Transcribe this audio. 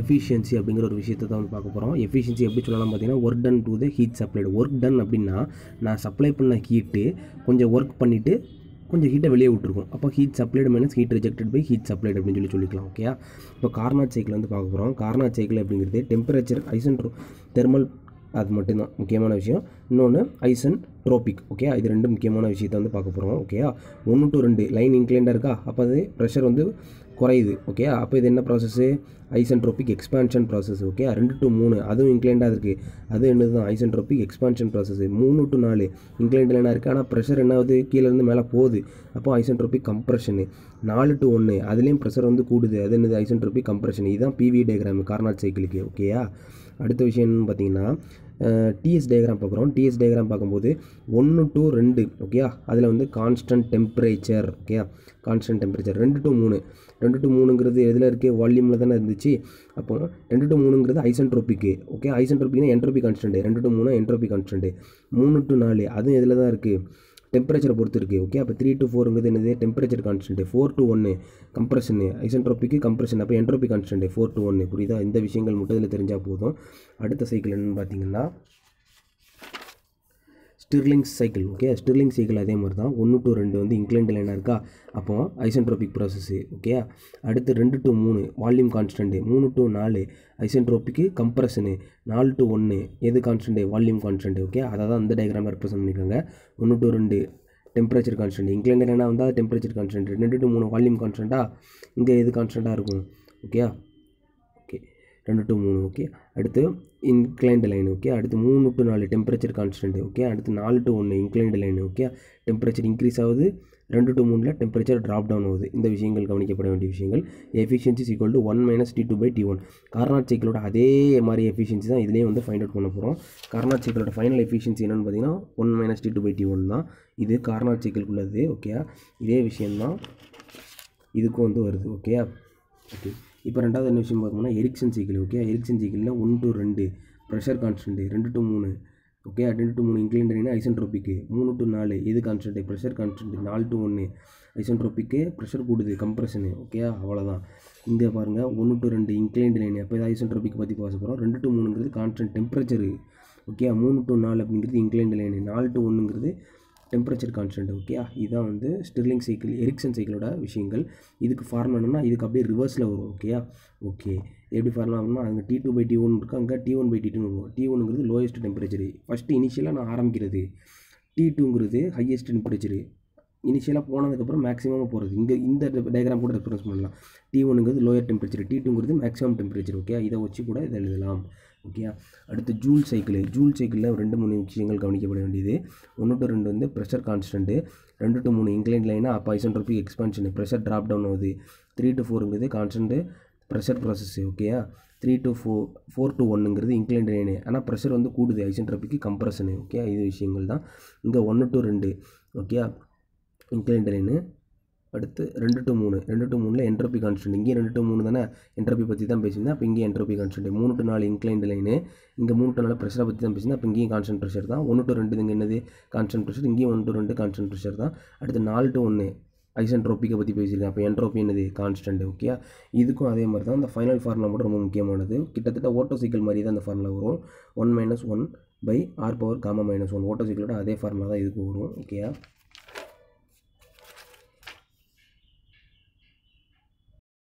efficiency அப்படிங்கிற ஒரு விஷயத்தை தான் வந்து பார்க்க போகிறோம் எஃபிஷியன்சி எப்படி சொல்லலாம் பார்த்தீங்கன்னா work done to the heat supplied work done அப்படின்னா நான் சப்ளை பண்ண ஹீட்டு கொஞ்சம் ஒர்க் பண்ணிவிட்டு கொஞ்சம் ஹீட்டை வெளியே விட்டுருக்கும் அப்போ heat supplied minus heat rejected by heat supplied அப்படின்னு சொல்லி சொல்லிக்கலாம் ஓகே இப்போ கார்னாட் சைக்கிள் வந்து பார்க்க போகிறோம் கார்னாட் சைக்கிள் அப்படிங்கிறது டெம்பரேச்சர் ட்ரோ தெர்மல் அது மட்டும்தான் முக்கியமான விஷயம் இன்னொன்று ஐசன் ட்ரோபிக் ஓகே இது ரெண்டு முக்கியமான விஷயத்தை வந்து பார்க்க போகிறோம் ஓகேயா ஒன்று டு ரெண்டு லைன் இன்க்ளைண்டாக இருக்கா அப்போ அது ப்ரெஷர் வந்து குறையுது ஓகே அப்போ இது என்ன process isentropic expansion process okay ரெண்டு டு மூணு அதுவும் இங்கிலாண்டாக இருக்குது அது என்னது தான் ஐசென்ட்ரோபிக் எக்ஸ்பான்ஷன் ப்ராசஸ் மூணு டு நாலு இங்கிலாண்டில் என்ன இருக்குது ஆனால் ப்ரெஷர் என்ன ஆகுது கீழேருந்து மேலே போகுது அப்போ ஐசென்ட்ரோபிக் கம்ப்ரெஷனு நாலு டு ஒன்று அதுலேயும் ப்ரெஷர் வந்து கூடுது அது என்னது ஐசென்ட்ரோபிக் கம்ப்ரெஷன் இதுதான் பிவி டயக்ராம் கார்னால் சைக்கிளுக்கு ஓகேயா அடுத்த விஷயம்னு பார்த்தீங்கன்னா டிஎஸ் டயக்ராம் பார்க்குறோம் டிஎஸ் டயக்ராம் பார்க்கும்போது ஒன்று டு ரெண்டு ஓகேயா அதில் வந்து கான்ஸ்டன்ட் டெம்பரேச்சர் ஓகேயா கான்ஸ்டன்ட் டெம்பரேச்சர் ரெண்டு டு மூணு ரெண்டு டு மூணுங்கிறது எதில் இருக்குது வால்யூமில் தானே இருந்துச்சு அப்போ ரெண்டு டு மூணுங்கிறது ஐசன்ட்ரோபிக்கு ஓகே ஐசன்ட்ரோபிக்னா என்ட்ரோபி கான்ஸ்டன்ட் ரெண்டு டு மூணு என்ட்ரோபி கான்ஸ்டன்ட் மூணு டு நாலு அதுவும் எதில் தான் இருக்குது டெம்பரேச்சரை பொறுத்து இருக்குது ஓகே அப்போ த்ரீ டு ஃபோருங்கிறது என்னது டெம்பரேச்சர் கான்ஸ்டன்ட் ஃபோர் டு ஒன்று கம்ப்ரஷன் ஐசன்ட்ரோபிக்கு கம்ப்ரெஷன் அப்போ என்ட்ரோபி கான்ஸ்டன்ட் ஃபோர் டு ஒன்று புரியுதா இந்த விஷயங்கள் மட்டும் இதில் தெரிஞ்சால் போதும் அடுத்த சைக்கிள் என்னென்னு பார்த்தீங்கன்னா Stirling cycle okay Stirling cycle அதே மாதிரி தான் ஒன்று டு ரெண்டு வந்து இன்க்ளைண்ட் லைனாக இருக்கா அப்போ ஐசென்ட்ரோபிக் ப்ராசஸ்ஸு ஓகே அடுத்து ரெண்டு டு மூணு வால்யூம் கான்ஸ்டன்ட்டு மூணு டு நாலு ஐசென்ட்ரோபிக்கு கம்ப்ரஷனு நாலு டு ஒன்று எது கான்ஸ்டன்ட்டு வால்யூம் கான்ஸ்டன்ட்டு ஓகே அதை தான் அந்த டயக்ராம் ரெப்ரசன்ட் பண்ணியிருக்காங்க ஒன்று டு ரெண்டு டெம்பரேச்சர் கான்ஸ்டன்ட் இங்கிலாண்டில் என்ன வந்தால் டெம்பரேச்சர் கான்ஸ்டன்ட் ரெண்டு டு மூணு வால்யூம் கான்ஸ்டன்ட்டாக இங்கே எது கான்ஸ்டன்ட்டாக இருக்கும் ஓகே ரெண்டு டு மூணு ஓகே அடுத்து இன்க்ளைண்ட் லைன் ஓகே அடுத்து மூணு டு நாலு டெம்பரேச்சர் கான்ஸ்டன்ட் ஓகே அடுத்து நாலு டு ஒன்று inclined line okay temperature increase ஆகுது ரெண்டு டு மூணில் டெம்பரேச்சர் ட்ராப் டவுன் ஆகுது இந்த விஷயங்கள் கவனிக்கப்பட வேண்டிய விஷயங்கள் efficiency equal to one minus T two by T one Carnot சைக்கிளோட அதே மாதிரி எஃபிஷியன்சி தான் இதுலேயே வந்து ஃபைண்ட் அவுட் பண்ண போகிறோம் கார்னாட் சைக்கிளோட ஃபைனல் எஃபிஷியன்சி என்னென்னு பார்த்தீங்கன்னா one minus T two by T one தான் இது கார்னாட் சைக்கிள்குள்ளது ஓகே இதே விஷயம்தான் இதுக்கும் வந்து வருது ஓகே ஓகே இப்போ ரெண்டாவது என்ன விஷயம் பார்த்தோம்னா எரிக்சன் சைக்கிள் ஓகே எரிக்சன் சைக்கிளில் ஒன் டு ரெண்டு ப்ரெஷர் கான்ஸ்டன்ட்டு ரெண்டு டு மூணு ஓகே ரெண்டு டு மூணு இன்க்ளைண்டரினா ஐசன்ட்ரோபிக்கு மூணு டு நாலு எது கான்ஸ்டன்ட்டு ப்ரெஷர் கான்ஸ்டன்ட் நாலு டு ஒன்று ஐசன்ட்ரோபிக்கு ப்ரெஷர் கூடுது கம்ப்ரெஷனு ஓகே அவ்வளோதான் இந்த பாருங்கள் ஒன்று டு ரெண்டு இன்க்ளைண்ட் லைன் எப்போ ஏதாவது ஐசன்ட்ரோபிக் பற்றி பார்க்க போகிறோம் ரெண்டு டு மூணுங்கிறது கான்ஸ்டன்ட் டெம்பரேச்சர் ஓகே மூணு டு நாலு அப்படிங்கிறது இன்க்ளைண்ட் லைன் நாலு டு ஒன்றுங்கிறது டெம்பரேச்சர் கான்ஸ்டன்ட் ஓகே இதுதான் வந்து ஸ்டெர்லிங் சைக்கிள் எரிக்சன் சைக்கிளோட விஷயங்கள் இதுக்கு ஃபார்ம் என்னன்னா இதுக்கு அப்படியே ரிவர்ஸில் வரும் ஓகேயா ஓகே எப்படி ஃபார்ம் ஆகணும்னா அங்கே T two by T one இருக்குது அங்கே டி ஒன் பை டி டூன்னு வரும் டி ஒனுங்கிறது லோயஸ்ட் டெம்பரேச்சர் ஃபஸ்ட்டு இனிஷியலாக நான் ஆரம்பிக்கிறது டி டூங்கிறது ஹையஸ்ட் டெம்பரேச்சர் இனிஷியலாக போனதுக்கப்புறம் மேக்ஸிமம் போகிறது இங்கே இந்த டயக்ராம் கூட ரெஃபரன்ஸ் பண்ணலாம் டி ஒன்னுங்கிறது லோயர் டெம்பரேச்சர் டி டூங்கிறது மேக்ஸிமம் டெம்பரேச்சர் ஓகே இதை வச்சு கூட இதை எழுதலாம் ஓகேயா அடுத்து ஜூல் சைக்கிள் ஜூல் சைக்கிளில் ரெண்டு மூணு விஷயங்கள் கவனிக்கப்பட வேண்டியது ஒன்று டு ரெண்டு வந்து ப்ரெஷர் கான்ஸ்டன்ட்டு ரெண்டு டு மூணு இங்கிலைன் லைனாக அப்போ ரூபி எக்ஸ்பான்ஷன் ப்ரெஷர் ட்ராப் டவுன் ஆகுது த்ரீ டு ஃபோருங்கிறது கான்ஸ்டன்ட்டு ப்ரெஷர் ப்ராசஸ் ஓகேயா three to four four to ஒன்னுங்கிறது இன்க்ளைன் லைனு ஆனால் ப்ரெஷர் வந்து கூடுது ஐசன்ட்ரோபிக்கு கம்ப்ரஷனு ஓகே இது விஷயங்கள் தான் இங்கே ஒன்று டு ரெண்டு ஓகே இன்க்ளைன் லைனு அடுத்து ரெண்டு டு மூணு ரெண்டு டு மூணில் என்ட்ரோபி கான்ஸ்டன்ட் இங்கேயும் ரெண்டு டு மூணு தானே என்ட்ரோபி பற்றி தான் பேசியிருந்தேன் அப்போ இங்கேயும் என்ட்ரோபி கான்ஸ்டன்ட் மூணு டு நாலு இன்க்ளைண்ட் லைனு இங்கே மூணு டு நாலு ப்ரெஷரை பற்றி தான் பேசினா அப்போ இங்கேயும் கான்ஸ்டன்ட் ப்ரெஷர் தான் ஒன்று டு ரெண்டு இங்கே என்னது கான்ஸ்டன்ட் ப்ரெஷர் இங்கேயும் ஒன்று டு ரெண்டு கான்சன்ட்ரேஷர் ப்ரெஷர் தான் அடுத்து நாலு டு ஒன்று ஐசன்ட்ரோப்பிக்கை பற்றி பேசியிருக்கேன் அப்போ என்ட்ரோப்பி என்னது கான்ஸ்டன்ட் ஓகே இதுக்கும் அதே மாதிரி தான் அந்த ஃபைனல் ஃபார்முலா மட்டும் ரொம்ப முக்கியமானது கிட்டத்தட்ட ஓட்டோ சைக்கிள் மாதிரி தான் அந்த ஃபார்முலா வரும் one minus one by R power gamma minus one Otto சைக்கிளோட அதே ஃபார்முலா தான் இதுக்கு வரும் ஓகே